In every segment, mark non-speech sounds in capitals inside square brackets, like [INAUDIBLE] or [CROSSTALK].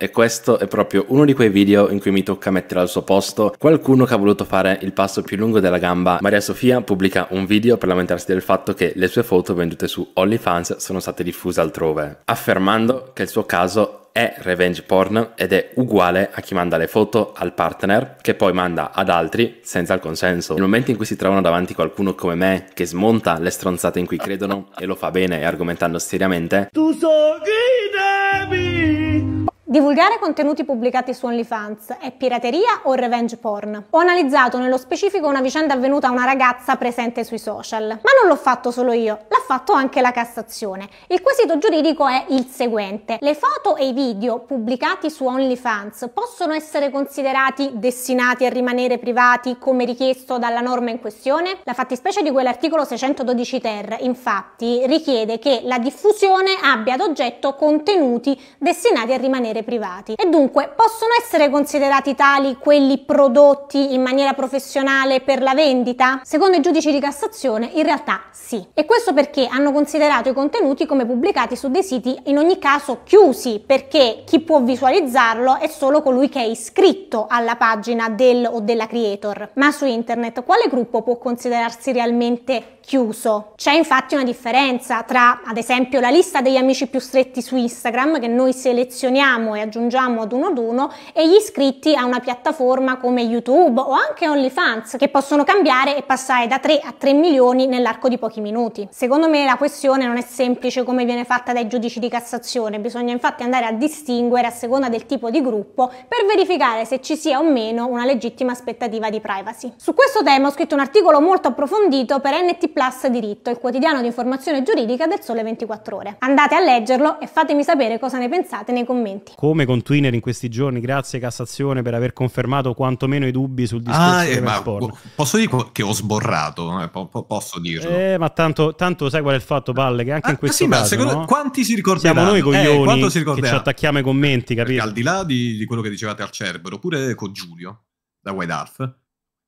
E questo è proprio uno di quei video in cui mi tocca mettere al suo posto qualcuno che ha voluto fare il passo più lungo della gamba. Maria Sofia pubblica un video per lamentarsi del fatto che le sue foto vendute su OnlyFans sono state diffuse altrove, affermando che il suo caso è revenge porn ed è uguale a chi manda le foto al partner che poi manda ad altri senza il consenso. Nel momento in cui si trovano davanti qualcuno come me che smonta le stronzate in cui credono e lo fa bene argomentando seriamente, tu so chi devi Divulgare contenuti pubblicati su OnlyFans è pirateria o revenge porn? Ho analizzato nello specifico una vicenda avvenuta a una ragazza presente sui social, ma non l'ho fatto solo io, l'ha fatto anche la Cassazione. Il quesito giuridico è il seguente. Le foto e i video pubblicati su OnlyFans possono essere considerati destinati a rimanere privati come richiesto dalla norma in questione? La fattispecie di quell'articolo 612 ter, infatti, richiede che la diffusione abbia ad oggetto contenuti destinati a rimanere essere privati e dunque possono essere considerati tali quelli prodotti in maniera professionale per la vendita? Secondo i giudici di Cassazione in realtà sì. E questo perché hanno considerato i contenuti come pubblicati su dei siti in ogni caso chiusi perché chi può visualizzarlo è solo colui che è iscritto alla pagina del o della creator. Ma su internet quale gruppo può considerarsi realmente chiuso. C'è infatti una differenza tra, ad esempio, la lista degli amici più stretti su Instagram, che noi selezioniamo e aggiungiamo ad uno ad uno, e gli iscritti a una piattaforma come YouTube o anche OnlyFans, che possono cambiare e passare da 3 a 3 milioni nell'arco di pochi minuti. Secondo me la questione non è semplice come viene fatta dai giudici di Cassazione, bisogna infatti andare a distinguere a seconda del tipo di gruppo per verificare se ci sia o meno una legittima aspettativa di privacy. Su questo tema ho scritto un articolo molto approfondito per NT Plus Diritto, il quotidiano di informazione giuridica del Sole 24 Ore. Andate a leggerlo e fatemi sapere cosa ne pensate nei commenti. Come con Twitter in questi giorni, grazie Cassazione per aver confermato quantomeno i dubbi sul ah, discorso ah, eh, ma, Posso dire che ho sborrato, eh? posso dirlo. Eh, ma tanto, tanto, sai qual è il fatto, Palle, che anche ah, in ah, questo sì, caso... Secondo... No? Quanti si ricorderanno? Siamo noi eh, coglioni eh, che ci attacchiamo ai commenti, capito? al di là di, di quello che dicevate al Cerbero, pure con Giulio da White Half,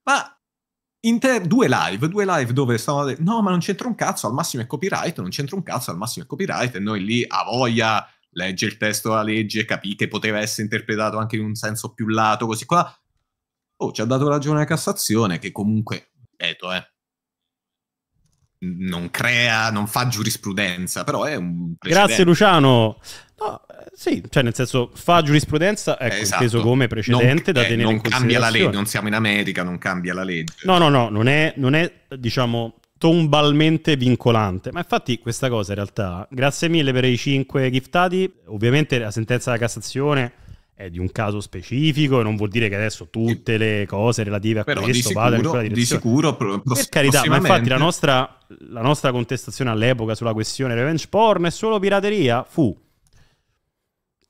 ma Inter- due live, due live dove stavano detto no ma non c'entra un cazzo, al massimo è copyright, non c'entra un cazzo, al massimo è copyright e noi lì a voglia legge il testo della legge, capì che poteva essere interpretato anche in un senso più lato, così qua. Oh, ci ha dato ragione la Cassazione che comunque, ripeto, eh, non crea, non fa giurisprudenza, però è un... Precedente. Grazie Luciano! No, sì, cioè nel senso fa giurisprudenza, ecco, esatto. inteso come precedente non, da eh, tenere in Non cambia la legge, non siamo in America, non cambia la legge. No, no, no, non è, non è diciamo tombalmente vincolante. Ma infatti questa cosa in realtà, grazie mille per i cinque giftati, ovviamente la sentenza della Cassazione è di un caso specifico e non vuol dire che adesso tutte le cose relative a Però questo vadano in quella direzione. Di sicuro, pro, per carità, ma infatti la nostra, la nostra contestazione all'epoca sulla questione revenge porn è solo pirateria fu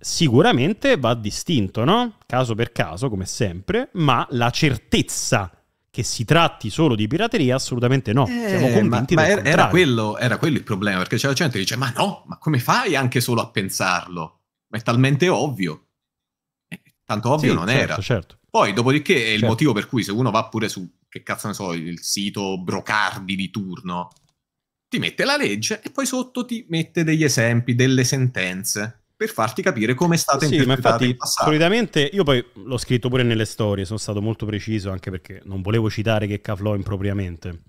sicuramente va distinto, no? Caso per caso, come sempre, ma la certezza che si tratti solo di pirateria assolutamente no. Eh, Siamo convinti ma, ma era, era, quello, era, quello, il problema, perché c'era gente che dice "Ma no, ma come fai anche solo a pensarlo? Ma è talmente ovvio". Eh, tanto ovvio sì, non certo, era. Certo. Poi dopodiché è il certo. motivo per cui se uno va pure su che cazzo ne so, il sito Brocardi di turno ti mette la legge e poi sotto ti mette degli esempi, delle sentenze per farti capire come è stato sì, interpretato infatti, in passato. Solitamente io poi l'ho scritto pure nelle storie, sono stato molto preciso anche perché non volevo citare che Cavlò impropriamente.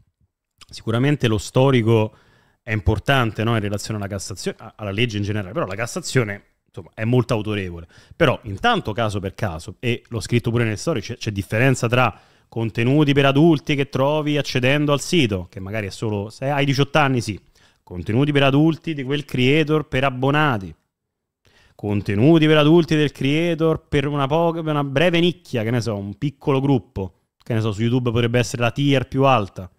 Sicuramente lo storico è importante no, in relazione alla Cassazione, alla legge in generale, però la Cassazione insomma, è molto autorevole. Però intanto caso per caso, e l'ho scritto pure nelle storie, c'è, c'è differenza tra contenuti per adulti che trovi accedendo al sito, che magari è solo se hai 18 anni sì, contenuti per adulti di quel creator per abbonati, contenuti per adulti del creator per una, poca, per una breve nicchia, che ne so, un piccolo gruppo, che ne so, su YouTube potrebbe essere la tier più alta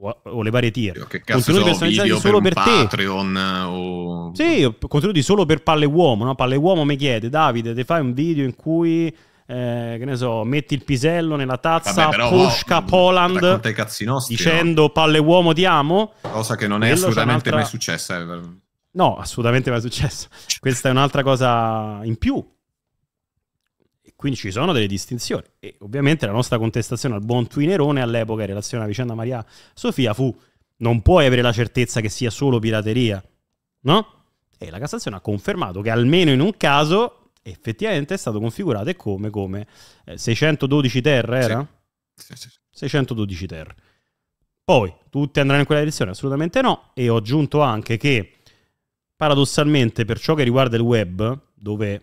o le varie tier. Che contenuti so, personalizzati solo per, per te. Eh, o... Sì, contenuti solo per Palle Uomo, no? Palle Uomo mi chiede, Davide, ti fai un video in cui... Eh, che ne so, metti il pisello nella tazza Pushka Poland nostri, dicendo no? palle uomo ti amo cosa che non è assolutamente mai successa eh. No, assolutamente mai successo. Questa è un'altra cosa in più. E quindi ci sono delle distinzioni. E ovviamente la nostra contestazione al buon Twinerone all'epoca in relazione alla vicenda Maria Sofia fu non puoi avere la certezza che sia solo pirateria, no? E la Cassazione ha confermato che almeno in un caso effettivamente è stato configurato come, come 612 eh, ter era? Sì. Sì, sì. 612 ter. Poi, tutti andranno in quella direzione? Assolutamente no. E ho aggiunto anche che paradossalmente per ciò che riguarda il web, dove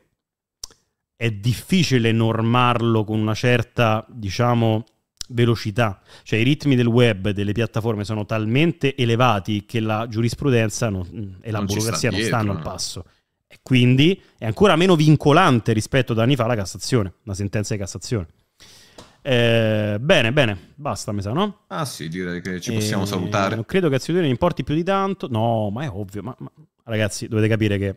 è difficile normarlo con una certa, diciamo, velocità, cioè i ritmi del web e delle piattaforme sono talmente elevati che la giurisprudenza non, mm, e la non burocrazia sta non stanno al passo. E quindi è ancora meno vincolante rispetto ad anni fa la Cassazione, la sentenza di Cassazione. Eh, bene, bene, basta, mi sa, no? Ah sì, direi che ci possiamo e... Eh, salutare. Non credo che azioni non importi più di tanto. No, ma è ovvio, ma, ma ragazzi, dovete capire che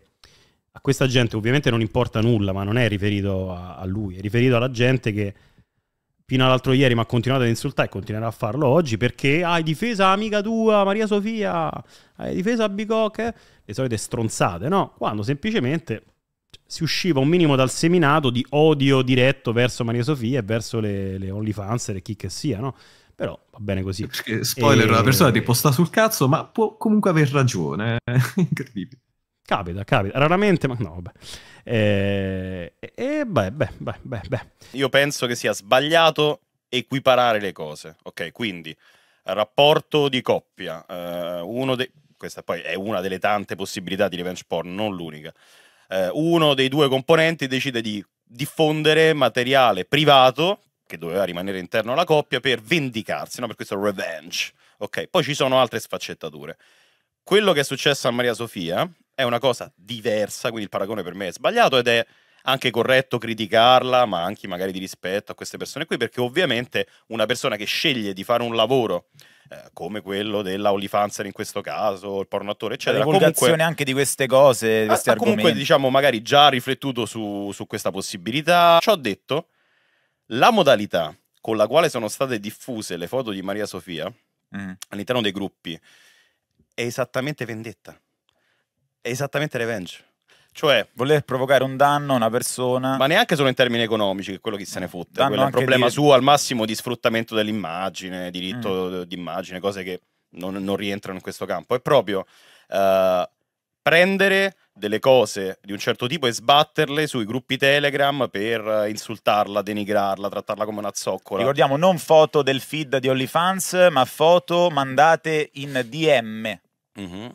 a questa gente ovviamente non importa nulla, ma non è riferito a, a lui, è riferito alla gente che fino all'altro ieri mi ha continuato ad insultare e continuerà a farlo oggi perché hai difesa amica tua, Maria Sofia, hai difesa Bicocche, eh? le solite stronzate, no? Quando semplicemente si usciva un minimo dal seminato di odio diretto verso Maria Sofia e verso le, le OnlyFans e chi che sia, no? però va bene così. spoiler, e... la ehm, persona ti posta sul cazzo, ma può comunque aver ragione, [LAUGHS] incredibile. Capita, capita, raramente, ma no, vabbè. Eh, e, e beh, beh, beh, beh, beh. Io penso che sia sbagliato equiparare le cose, ok? Quindi, rapporto di coppia, eh, uno dei... Questa poi è una delle tante possibilità di revenge porn, non l'unica. Eh, uno dei due componenti decide di diffondere materiale privato che doveva rimanere interno alla coppia per vendicarsi, no? per questo revenge. Ok, poi ci sono altre sfaccettature. Quello che è successo a Maria Sofia è una cosa diversa, quindi il paragone per me è sbagliato ed è anche corretto criticarla, ma anche magari di rispetto a queste persone qui, perché ovviamente una persona che sceglie di fare un lavoro eh, come quello della Olifanzer in questo caso, il porno attore, eccetera. La divulgazione comunque, anche di queste cose, di ah, questi ha, ah, argomenti. Comunque, diciamo, magari già riflettuto su, su questa possibilità. Ciò ho detto la modalità con la quale sono state diffuse le foto di Maria Sofia mm. all'interno dei gruppi è esattamente vendetta, è esattamente revenge. Cioè, voler provocare un danno a una persona. Ma neanche solo in termini economici, che quello chi se ne fotte. Quello è un problema di... suo al massimo di sfruttamento dell'immagine, diritto mm. d'immagine, cose che non, non, rientrano in questo campo. È proprio uh, prendere delle cose di un certo tipo e sbatterle sui gruppi Telegram per insultarla, denigrarla, trattarla come una zoccola. Ricordiamo, non foto del feed di OnlyFans, ma foto mandate in DM. Mm-hmm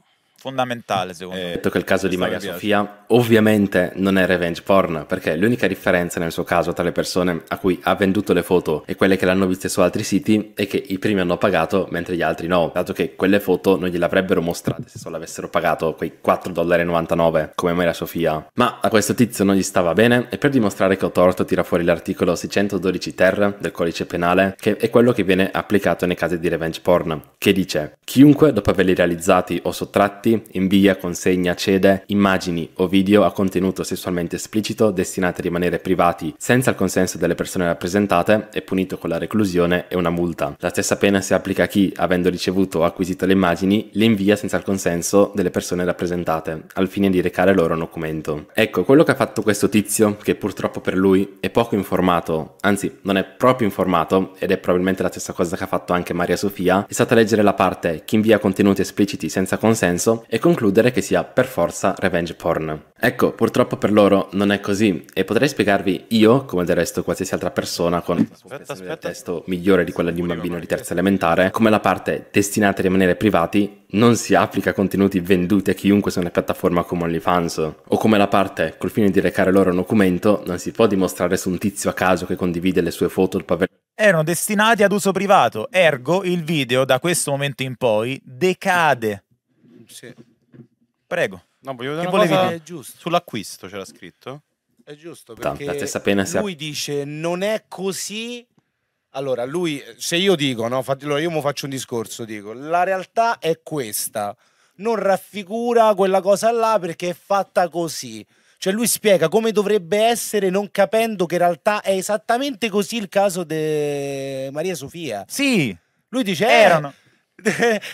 fondamentale secondo eh, me. Detto che il caso di Maria Sofia ovviamente non è revenge porn, perché l'unica differenza nel suo caso tra le persone a cui ha venduto le foto e quelle che l'hanno viste su altri siti è che i primi hanno pagato mentre gli altri no, dato che quelle foto non gliel'avrebbero mostrate se solo avessero pagato quei 4,99 dollari come Maria Sofia. Ma a questo tizio non gli stava bene e per dimostrare che ho torto tira fuori l'articolo 612 ter del codice penale, che è quello che viene applicato nei casi di revenge porn, che dice chiunque dopo averli realizzati o sottratti invia, consegna, cede immagini o video a contenuto sessualmente esplicito destinati a rimanere privati senza il consenso delle persone rappresentate è punito con la reclusione e una multa. La stessa pena si applica a chi, avendo ricevuto o acquisito le immagini, le invia senza il consenso delle persone rappresentate, al fine di recare loro un documento. Ecco, quello che ha fatto questo tizio, che purtroppo per lui è poco informato, anzi non è proprio informato, ed è probabilmente la stessa cosa che ha fatto anche Maria Sofia, è stata leggere la parte chi invia contenuti espliciti senza consenso e concludere che sia per forza revenge porn. Ecco, purtroppo per loro non è così e potrei spiegarvi io, come del resto qualsiasi altra persona con un aspetta. testo migliore di quella di un bambino di terza elementare, come la parte destinata a rimanere privati non si applica a contenuti venduti a chiunque su una piattaforma come OnlyFans, o come la parte col fine di recare loro un documento non si può dimostrare su un tizio a caso che condivide le sue foto il pavellone erano destinati ad uso privato, ergo il video da questo momento in poi decade sì. Prego. No, volevo dire che cosa... dire? Sull'acquisto c'era scritto? È giusto, perché Tanto, sapena, lui dice non è così... Allora, lui, se io dico, no, allora io mi faccio un discorso, dico, la realtà è questa, non raffigura quella cosa là perché è fatta così. Cioè lui spiega come dovrebbe essere non capendo che in realtà è esattamente così il caso di Maria Sofia. Sì. Lui dice, eh, erano. [LAUGHS]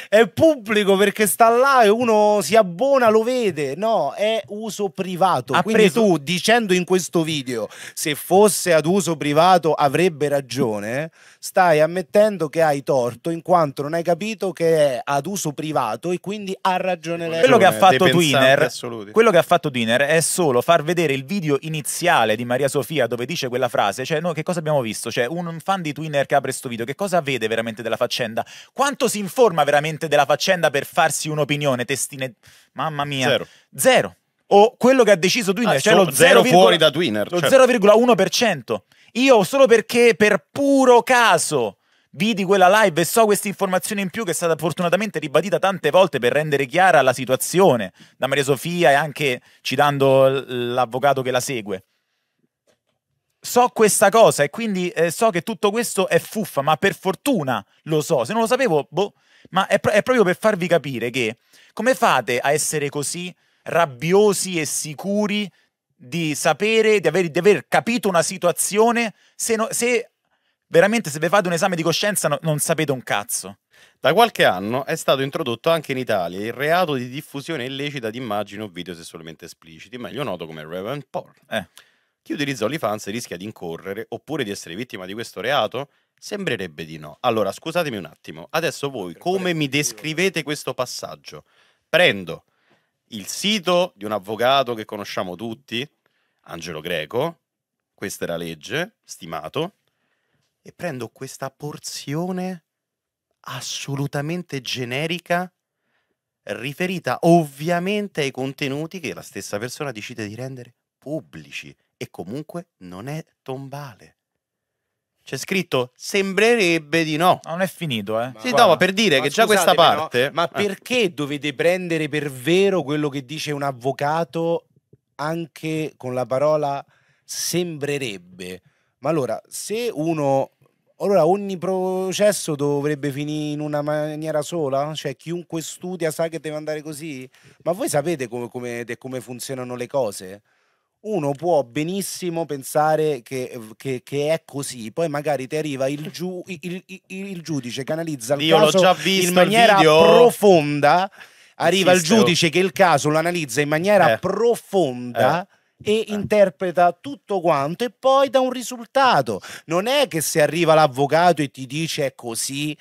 è pubblico perché sta là e uno si abbona, lo vede. No, è uso privato. Ah, Quindi preso... tu dicendo in questo video se fosse ad uso privato avrebbe ragione, stai ammettendo che hai torto in quanto non hai capito che è ad uso privato e quindi ha ragione lei. Quello che ha fatto Twinner, quello che ha fatto Twiner è solo far vedere il video iniziale di Maria Sofia dove dice quella frase, cioè noi che cosa abbiamo visto? Cioè un fan di Twiner che apre questo video, che cosa vede veramente della faccenda? Quanto si informa veramente della faccenda per farsi un'opinione? Testine Mamma mia. Zero. Zero o quello che ha deciso Twiner, ah, cioè lo 0, fuori da Twinner, lo cioè. Certo. 0,1%. Io solo perché per puro caso vidi quella live e so questa informazione in più che è stata fortunatamente ribadita tante volte per rendere chiara la situazione da Maria Sofia e anche citando l'avvocato che la segue. So questa cosa e quindi eh, so che tutto questo è fuffa, ma per fortuna lo so. Se non lo sapevo, boh, ma è, pro è proprio per farvi capire che come fate a essere così rabbiosi e sicuri di sapere, di aver, di aver capito una situazione, se, no, se veramente se vi fate un esame di coscienza no, non sapete un cazzo. Da qualche anno è stato introdotto anche in Italia il reato di diffusione illecita di immagini o video sessualmente espliciti, meglio noto come Reverend Porn. Eh. Chi utilizza OnlyFans rischia di incorrere oppure di essere vittima di questo reato? Sembrerebbe di no. Allora, scusatemi un attimo. Adesso voi come mi descrivete questo passaggio? Prendo il sito di un avvocato che conosciamo tutti, Angelo Greco, questa è la legge, stimato, e prendo questa porzione assolutamente generica riferita ovviamente ai contenuti che la stessa persona decide di rendere pubblici e comunque non è tombale. C'è scritto sembrerebbe di no. Ma non è finito, eh. Ma sì, guarda, no, ma per dire ma che già questa parte. No, ma eh. perché dovete prendere per vero quello che dice un avvocato anche con la parola sembrerebbe? Ma allora, se uno allora ogni processo dovrebbe finire in una maniera sola? Cioè chiunque studia sa che deve andare così? Ma voi sapete come, come, come funzionano le cose? uno può benissimo pensare che, che, che, è così, poi magari ti arriva il, giu, il, il, il giudice che analizza il Io caso in maniera profonda, arriva Esiste, il giudice che il caso lo analizza in maniera eh. profonda. Eh e eh. interpreta tutto quanto e poi dà un risultato. Non è che se arriva l'avvocato e ti dice è così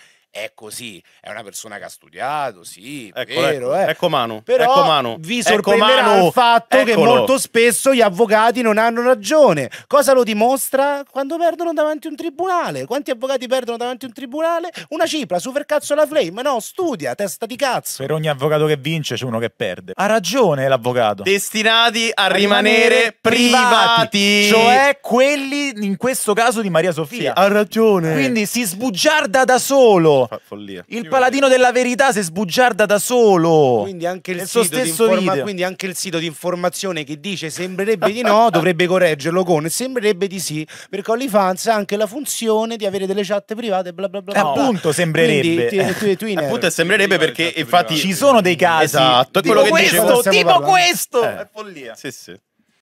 è così, è una persona che ha studiato, sì, ecco, vero, ecco, eh. ecco Manu, però ecco Manu, vi ecco sorprenderà ecco Manu, il fatto eccolo. che molto spesso gli avvocati non hanno ragione. Cosa lo dimostra? Quando perdono davanti a un tribunale. Quanti avvocati perdono davanti a un tribunale? Una cifra, supercazzo la flame, no, studia, testa di cazzo. Per ogni avvocato che vince c'è uno che perde. Ha ragione l'avvocato. Destinati a, a rimanere, rimanere privati. privati. Cioè quelli, in questo caso, di Maria Sofia. Sì, ha ragione. Quindi si sbugiarda da solo follia. Il Io paladino voglio. della verità si sbugiarda da solo. Quindi anche il, sito di, informa- quindi anche il sito di informazione che dice sembrerebbe di no, [LAUGHS] dovrebbe correggerlo con sembrerebbe di sì, perché OnlyFans ha anche la funzione di avere delle chat private bla bla bla. Eh, Appunto sembrerebbe. Quindi, tu, tu, tu [LAUGHS] appunto eh. sembrerebbe perché infatti private. ci sono dei casi esatto, tipo, questo, tipo questo, eh. è follia. Sì, sì.